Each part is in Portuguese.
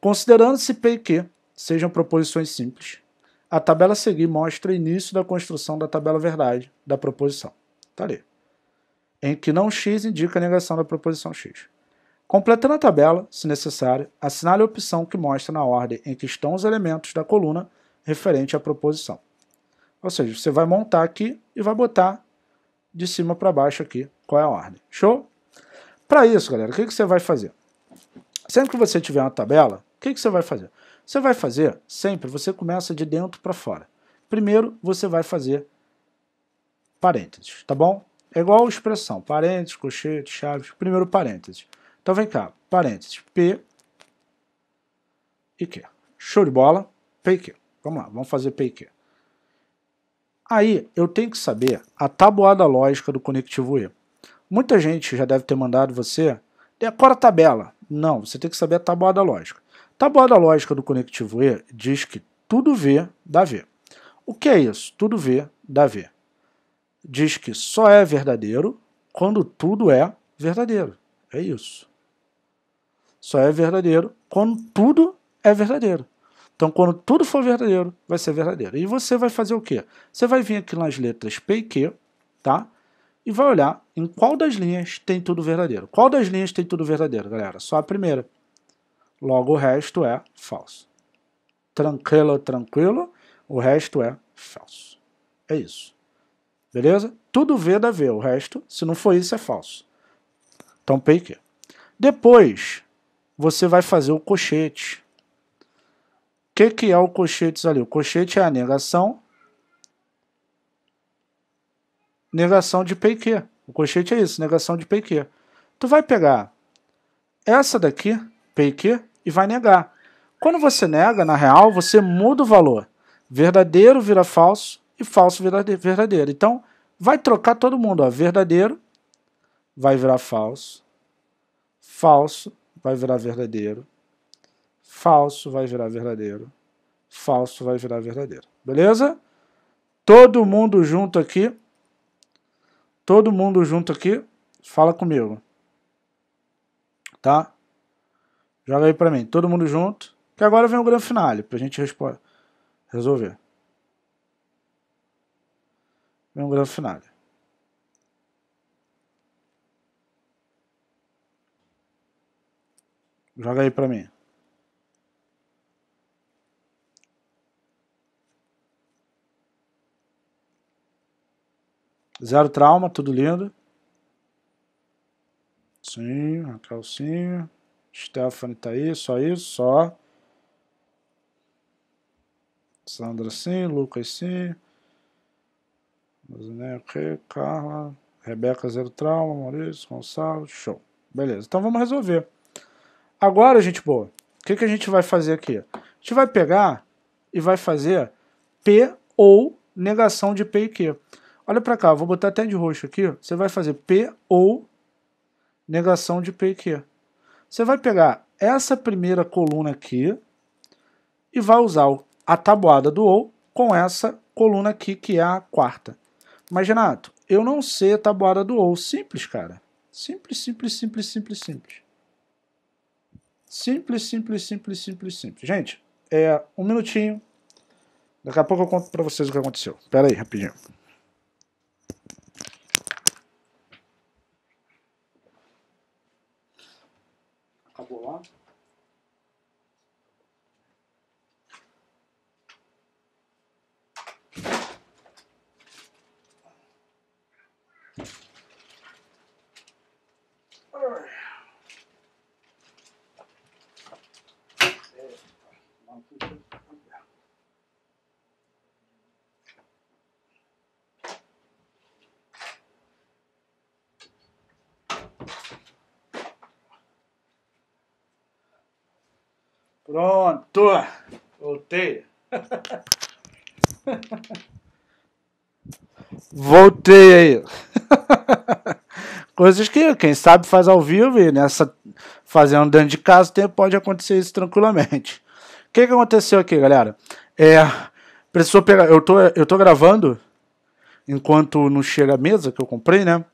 Considerando-se P e Q sejam proposições simples, a tabela a seguir mostra o início da construção da tabela verdade da proposição. Está ali. Em que não x indica a negação da proposição x. Completando a tabela, se necessário, assinale a opção que mostra na ordem em que estão os elementos da coluna referente à proposição. Ou seja, você vai montar aqui e vai botar de cima para baixo aqui qual é a ordem. Show? Para isso, galera, o que, que você vai fazer? Sempre que você tiver uma tabela, o que, que você vai fazer? Você vai fazer sempre, você começa de dentro para fora. Primeiro, você vai fazer parênteses, tá bom? É igual expressão, parênteses, colchete, chaves, primeiro parênteses. Então vem cá, parênteses, P e Q. Show de bola, P e Q. Vamos lá, vamos fazer P e Q. Aí eu tenho que saber a tabuada lógica do conectivo E. Muita gente já deve ter mandado você Decora é, a tabela. Não, você tem que saber a tabuada lógica. A tabuada lógica do conectivo E diz que tudo V dá V. O que é isso? Tudo V dá V. Diz que só é verdadeiro quando tudo é verdadeiro. É isso. Só é verdadeiro quando tudo é verdadeiro. Então, quando tudo for verdadeiro, vai ser verdadeiro. E você vai fazer o quê? Você vai vir aqui nas letras P e Q, tá? e vai olhar em qual das linhas tem tudo verdadeiro. Qual das linhas tem tudo verdadeiro, galera? Só a primeira. Logo, o resto é falso. Tranquilo, tranquilo, o resto é falso. É isso. Beleza? Tudo V dá V, o resto, se não for isso, é falso. Então, PQ. Depois, você vai fazer o cochete. O que, que é o cochete ali? O cochete é a negação negação de PQ. O colchete é isso, negação de PQ. Tu vai pegar essa daqui, PQ, e vai negar. Quando você nega, na real, você muda o valor. Verdadeiro vira falso e falso vira verdadeiro. Então, vai trocar todo mundo. Ó. Verdadeiro vai virar falso. Falso vai virar verdadeiro. Falso vai virar verdadeiro. Falso vai virar verdadeiro. Beleza? Todo mundo junto aqui Todo mundo junto aqui, fala comigo. Tá? Joga aí pra mim, todo mundo junto. Que agora vem o grande finale, pra gente resolver. Vem o grande finale. Joga aí pra mim. Zero trauma, tudo lindo. Sim, calcinha. Stephanie tá aí, só isso, só. Sandra sim, Lucas sim. Ok, Carla. Rebeca zero trauma, Maurício, Gonçalo, show. Beleza, então vamos resolver. Agora, gente boa, o que, que a gente vai fazer aqui? A gente vai pegar e vai fazer P ou negação de P e Q. Olha para cá, vou botar até de roxo aqui. Você vai fazer P ou negação de P e Q. Você vai pegar essa primeira coluna aqui e vai usar a tabuada do ou com essa coluna aqui, que é a quarta. Mas, Renato, eu não sei a tabuada do ou. Simples, cara. Simples, simples, simples, simples, simples. Simples, simples, simples, simples, simples. Gente, é um minutinho. Daqui a pouco eu conto para vocês o que aconteceu. Pera aí, rapidinho. Pronto! Voltei! Voltei aí! Coisas que quem sabe faz ao vivo e nessa fazendo dentro de casa pode acontecer isso tranquilamente que, que aconteceu aqui, galera? É, precisou pegar. Eu tô, eu tô gravando enquanto não chega a mesa que eu comprei, né?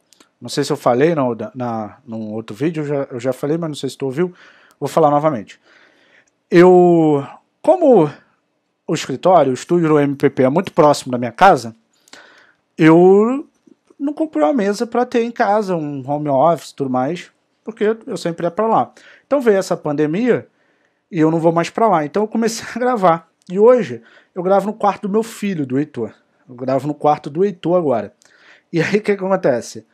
Não sei se eu falei na, na, num outro vídeo, eu já, eu já falei, mas não sei se tu ouviu. Vou falar novamente. Eu. Como o escritório, o estúdio do MPP é muito próximo da minha casa, eu não comprei uma mesa para ter em casa, um home office tudo mais, porque eu sempre ia para lá. Então veio essa pandemia e eu não vou mais para lá. Então eu comecei a gravar. E hoje eu gravo no quarto do meu filho, do Heitor. Eu gravo no quarto do Heitor agora. E aí o que, que acontece?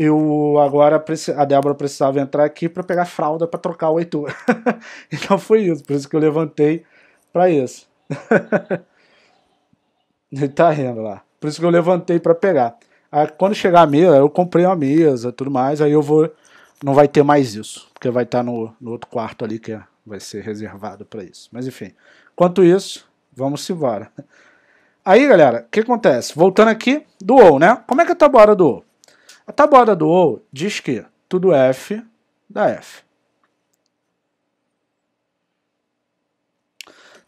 eu agora a Débora precisava entrar aqui para pegar fralda para trocar o Heitor. então foi isso, por isso que eu levantei para isso. Ele tá rindo lá. Por isso que eu levantei para pegar. Aí, quando chegar a mesa, eu comprei uma mesa, tudo mais, aí eu vou não vai ter mais isso, porque vai estar no, no outro quarto ali que é, vai ser reservado para isso. Mas enfim, quanto isso, vamos embora. Aí, galera, o que acontece? Voltando aqui do OU, né? Como é que é a tabuada do OU? A tabuada do OU diz que tudo é F da F.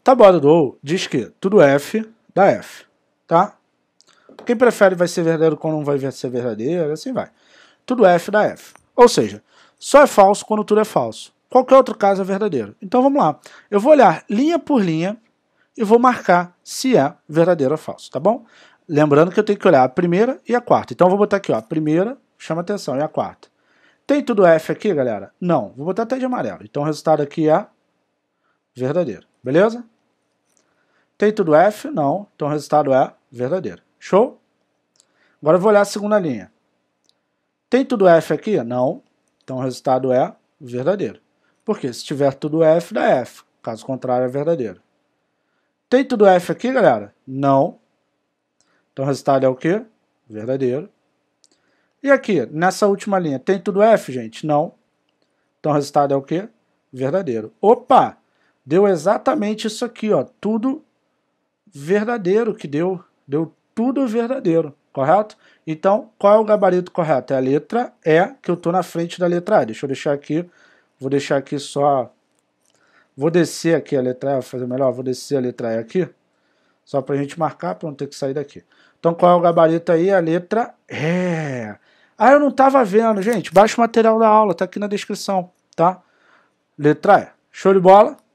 Tabuada do OU diz que tudo é F da F, tá? Quem prefere vai ser verdadeiro, quando não vai ser verdadeiro, assim vai. Tudo F da F. Ou seja, só é falso quando tudo é falso. Qualquer outro caso é verdadeiro. Então vamos lá. Eu vou olhar linha por linha e vou marcar se é verdadeiro ou falso, tá bom? Lembrando que eu tenho que olhar a primeira e a quarta. Então eu vou botar aqui, ó, a primeira, chama atenção, e a quarta. Tem tudo F aqui, galera? Não. Vou botar até de amarelo. Então o resultado aqui é verdadeiro, beleza? Tem tudo F? Não. Então o resultado é verdadeiro. Show? Agora eu vou olhar a segunda linha. Tem tudo F aqui? Não. Então o resultado é verdadeiro. Porque se tiver tudo F, dá F. Caso contrário, é verdadeiro. Tem tudo F aqui, galera? Não. Então o resultado é o quê? Verdadeiro. E aqui, nessa última linha, tem tudo F, gente? Não. Então o resultado é o quê? Verdadeiro. Opa! Deu exatamente isso aqui, ó. Tudo verdadeiro que deu. Deu tudo verdadeiro correto? Então, qual é o gabarito correto? É a letra E, que eu estou na frente da letra A. Deixa eu deixar aqui, vou deixar aqui só... Vou descer aqui a letra E, vou fazer melhor, vou descer a letra E aqui, só para a gente marcar, para não ter que sair daqui. Então, qual é o gabarito aí? A letra E. Ah, eu não estava vendo, gente. Baixa o material da aula, está aqui na descrição, tá? Letra E. Show de bola?